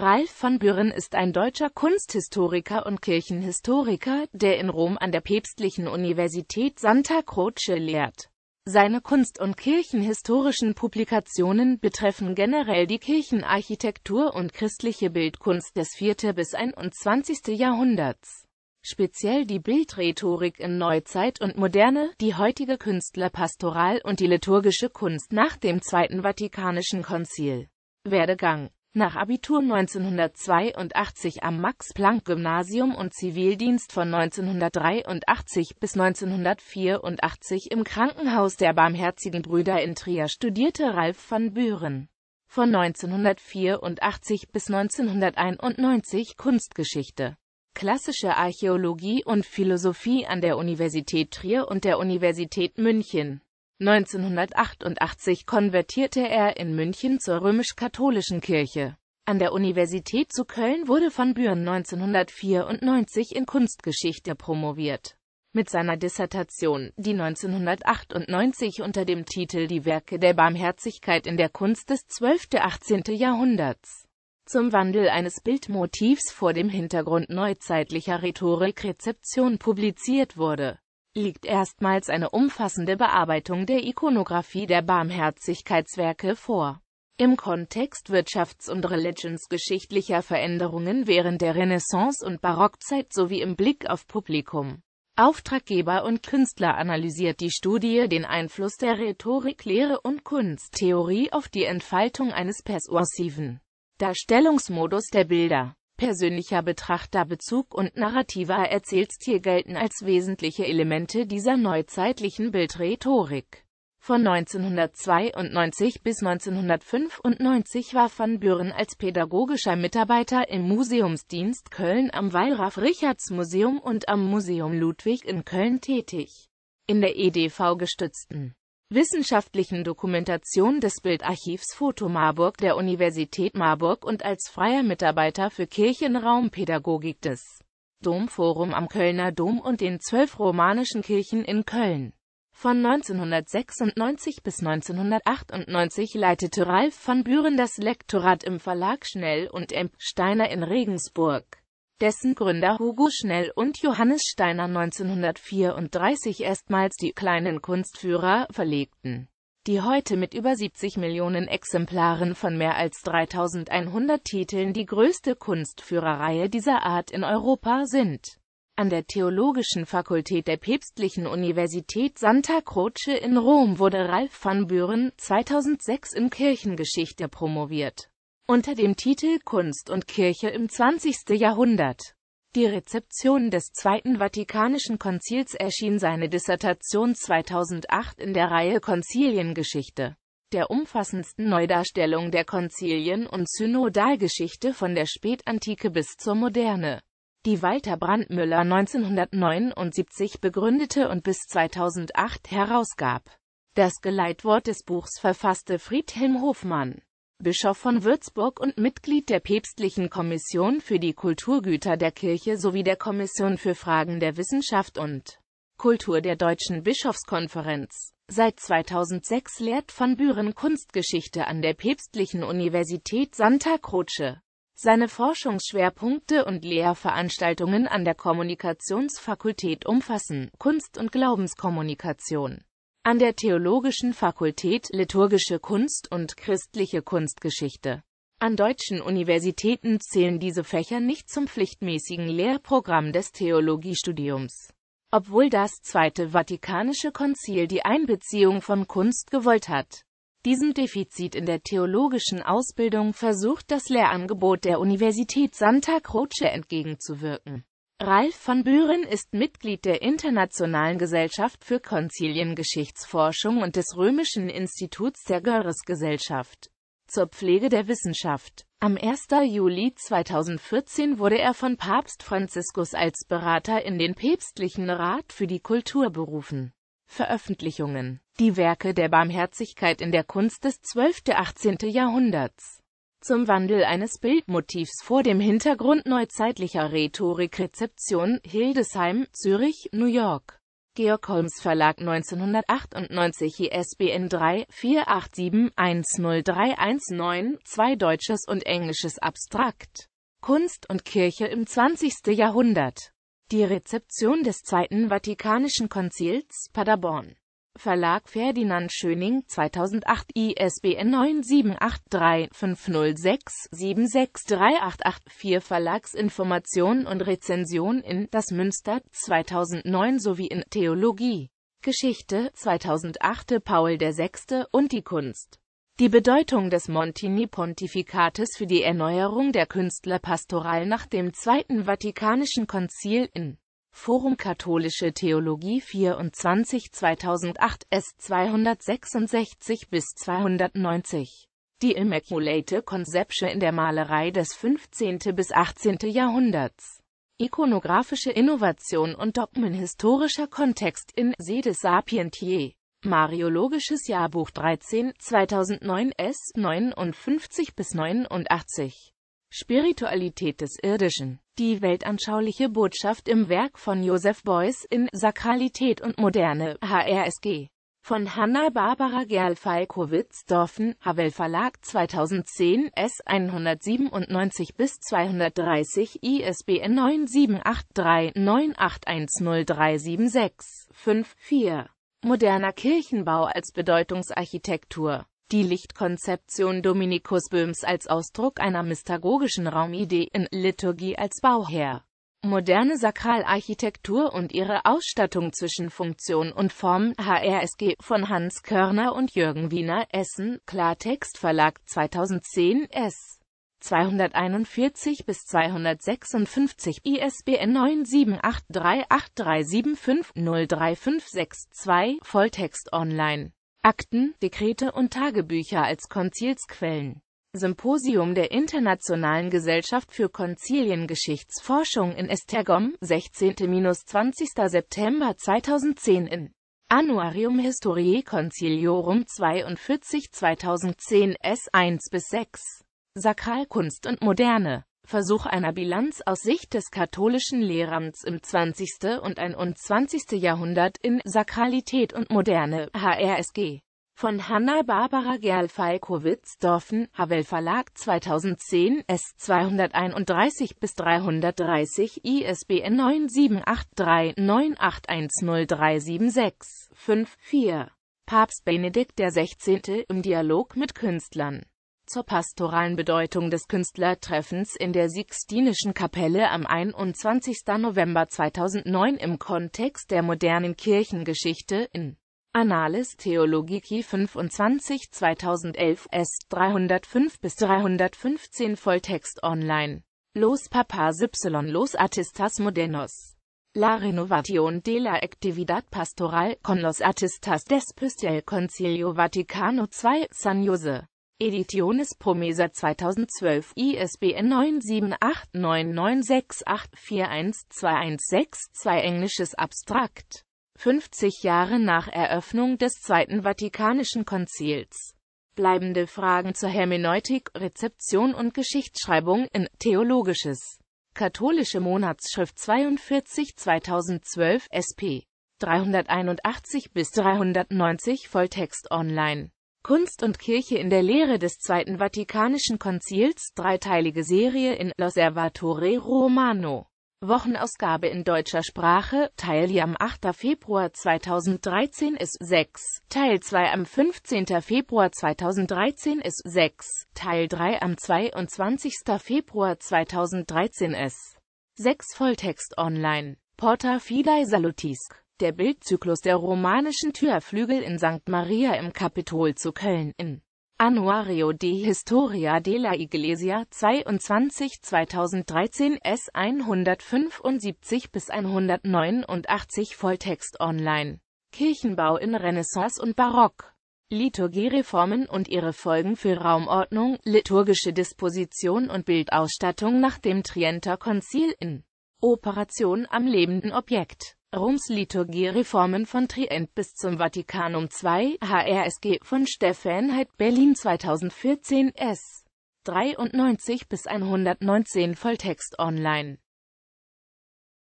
Ralf von Büren ist ein deutscher Kunsthistoriker und Kirchenhistoriker, der in Rom an der Päpstlichen Universität Santa Croce lehrt. Seine kunst- und kirchenhistorischen Publikationen betreffen generell die Kirchenarchitektur und christliche Bildkunst des 4. bis 21. Jahrhunderts. Speziell die Bildrhetorik in Neuzeit und Moderne, die heutige Künstlerpastoral und die liturgische Kunst nach dem Zweiten Vatikanischen Konzil. Werdegang nach Abitur 1982 am Max-Planck-Gymnasium und Zivildienst von 1983 bis 1984 im Krankenhaus der Barmherzigen Brüder in Trier studierte Ralf van Buren von 1984 bis 1991 Kunstgeschichte, klassische Archäologie und Philosophie an der Universität Trier und der Universität München. 1988 konvertierte er in München zur römisch-katholischen Kirche. An der Universität zu Köln wurde von Bühren 1994 in Kunstgeschichte promoviert. Mit seiner Dissertation, die 1998 unter dem Titel Die Werke der Barmherzigkeit in der Kunst des 12.–18. Jahrhunderts zum Wandel eines Bildmotivs vor dem Hintergrund neuzeitlicher Rhetorikrezeption publiziert wurde liegt erstmals eine umfassende Bearbeitung der Ikonografie der Barmherzigkeitswerke vor. Im Kontext wirtschafts- und religionsgeschichtlicher Veränderungen während der Renaissance und Barockzeit sowie im Blick auf Publikum, Auftraggeber und Künstler analysiert die Studie den Einfluss der Rhetorik, Lehre und Kunsttheorie auf die Entfaltung eines persuasiven Darstellungsmodus der Bilder. Persönlicher Betrachterbezug und narrativer Erzählstil gelten als wesentliche Elemente dieser neuzeitlichen Bildrhetorik. Von 1992 bis 1995 war van Buren als pädagogischer Mitarbeiter im Museumsdienst Köln am wallraf Richards museum und am Museum Ludwig in Köln tätig. In der EDV gestützten wissenschaftlichen Dokumentation des Bildarchivs Foto Marburg der Universität Marburg und als freier Mitarbeiter für Kirchenraumpädagogik des Domforum am Kölner Dom und den zwölf romanischen Kirchen in Köln. Von 1996 bis 1998 leitete Ralf von Büren das Lektorat im Verlag Schnell und M. Steiner in Regensburg dessen Gründer Hugo Schnell und Johannes Steiner 1934 erstmals die kleinen Kunstführer verlegten, die heute mit über 70 Millionen Exemplaren von mehr als 3100 Titeln die größte Kunstführerreihe dieser Art in Europa sind. An der Theologischen Fakultät der Päpstlichen Universität Santa Croce in Rom wurde Ralf van Buren 2006 in Kirchengeschichte promoviert unter dem Titel Kunst und Kirche im 20. Jahrhundert. Die Rezeption des Zweiten Vatikanischen Konzils erschien seine Dissertation 2008 in der Reihe Konziliengeschichte, der umfassendsten Neudarstellung der Konzilien und Synodalgeschichte von der Spätantike bis zur Moderne die Walter Brandmüller 1979 begründete und bis 2008 herausgab. Das Geleitwort des Buchs verfasste Friedhelm Hofmann. Bischof von Würzburg und Mitglied der Päpstlichen Kommission für die Kulturgüter der Kirche sowie der Kommission für Fragen der Wissenschaft und Kultur der Deutschen Bischofskonferenz. Seit 2006 lehrt von Büren Kunstgeschichte an der Päpstlichen Universität Santa Croce. Seine Forschungsschwerpunkte und Lehrveranstaltungen an der Kommunikationsfakultät umfassen Kunst- und Glaubenskommunikation an der Theologischen Fakultät Liturgische Kunst und Christliche Kunstgeschichte. An deutschen Universitäten zählen diese Fächer nicht zum pflichtmäßigen Lehrprogramm des Theologiestudiums. Obwohl das Zweite Vatikanische Konzil die Einbeziehung von Kunst gewollt hat. Diesem Defizit in der theologischen Ausbildung versucht das Lehrangebot der Universität Santa Croce entgegenzuwirken Ralf von Büren ist Mitglied der Internationalen Gesellschaft für Konziliengeschichtsforschung und des Römischen Instituts der Görres-Gesellschaft zur Pflege der Wissenschaft. Am 1. Juli 2014 wurde er von Papst Franziskus als Berater in den Päpstlichen Rat für die Kultur berufen. Veröffentlichungen Die Werke der Barmherzigkeit in der Kunst des 12. 18. Jahrhunderts zum Wandel eines Bildmotivs vor dem Hintergrund neuzeitlicher Rhetorikrezeption, Hildesheim, Zürich, New York. Georg Holmes Verlag 1998 ISBN 3-487-10319-2 Deutsches und Englisches Abstrakt. Kunst und Kirche im 20. Jahrhundert. Die Rezeption des Zweiten Vatikanischen Konzils, Paderborn. Verlag Ferdinand Schöning, 2008 ISBN 9783506-76388-4 und Rezension in Das Münster, 2009 sowie in Theologie, Geschichte, 2008 Paul VI. und die Kunst. Die Bedeutung des Montini-Pontifikates für die Erneuerung der Künstlerpastoral nach dem Zweiten Vatikanischen Konzil in Forum Katholische Theologie 24 2008 S 266 bis 290 Die Immaculate Conception in der Malerei des 15. bis 18. Jahrhunderts Ikonografische Innovation und Dogmen historischer Kontext in Sede Sapientiae Mariologisches Jahrbuch 13, 2009 S. 59 bis 89 Spiritualität des Irdischen Die weltanschauliche Botschaft im Werk von Joseph Beuys in Sakralität und Moderne, HRSG. Von Hanna-Barbara Gerl-Falkowitz-Dorfen, Havel Verlag 2010, S. 197 bis 230, ISBN 97839810376-54. Moderner Kirchenbau als Bedeutungsarchitektur die Lichtkonzeption Dominikus Böhms als Ausdruck einer mystagogischen Raumidee in Liturgie als Bauherr. Moderne Sakralarchitektur und ihre Ausstattung zwischen Funktion und Form HRSG von Hans Körner und Jürgen Wiener Essen Klartext Verlag 2010 S. 241 bis 256 ISBN 9783837503562 Volltext online Akten, Dekrete und Tagebücher als Konzilsquellen. Symposium der Internationalen Gesellschaft für Konziliengeschichtsforschung in Estergom, 16.–20. September 2010 in Annuarium Historiae Conciliorum 42 2010 S1-6 Sakralkunst und Moderne Versuch einer Bilanz aus Sicht des katholischen Lehramts im 20. und 21. Jahrhundert in Sakralität und Moderne, HRSG. Von Hanna-Barbara Gerl-Falkowitz, Dorfen, Havel Verlag 2010, S. 231 bis 330, ISBN 97839810376, 5, 4. Papst Benedikt XVI. im Dialog mit Künstlern zur pastoralen Bedeutung des Künstlertreffens in der Sixtinischen Kapelle am 21. November 2009 im Kontext der modernen Kirchengeschichte in Annales Theologici 25 2011 S 305 bis 315 Volltext online. Los Papas Y Los Artistas Modernos. La Renovation de la actividad pastoral con los artistas después del Concilio Vaticano II, San Jose. Editionis Promesa 2012, ISBN 9789968412162 Englisches Abstrakt 50 Jahre nach Eröffnung des Zweiten Vatikanischen Konzils. Bleibende Fragen zur Hermeneutik, Rezeption und Geschichtsschreibung in Theologisches. Katholische Monatsschrift 42 2012 SP 381 bis 390 Volltext online Kunst und Kirche in der Lehre des Zweiten Vatikanischen Konzils, dreiteilige Serie in L'Osservatore Romano. Wochenausgabe in deutscher Sprache, Teil I am 8. Februar 2013 ist 6, Teil 2 am 15. Februar 2013 ist 6, Teil 3 am 22. Februar 2013 ist 6 Volltext online. Porta Fidei Salutisk der Bildzyklus der romanischen Türflügel in St. Maria im Kapitol zu Köln in Annuario de Historia della Iglesia 22 2013 S 175 bis 189 Volltext online. Kirchenbau in Renaissance und Barock. Liturgiereformen und ihre Folgen für Raumordnung, liturgische Disposition und Bildausstattung nach dem Trienter Konzil in Operation am lebenden Objekt. Roms Liturgiereformen von Trient bis zum Vatikanum II, HRSG von Stefan Heid, Berlin 2014, S. 93 bis 119 Volltext online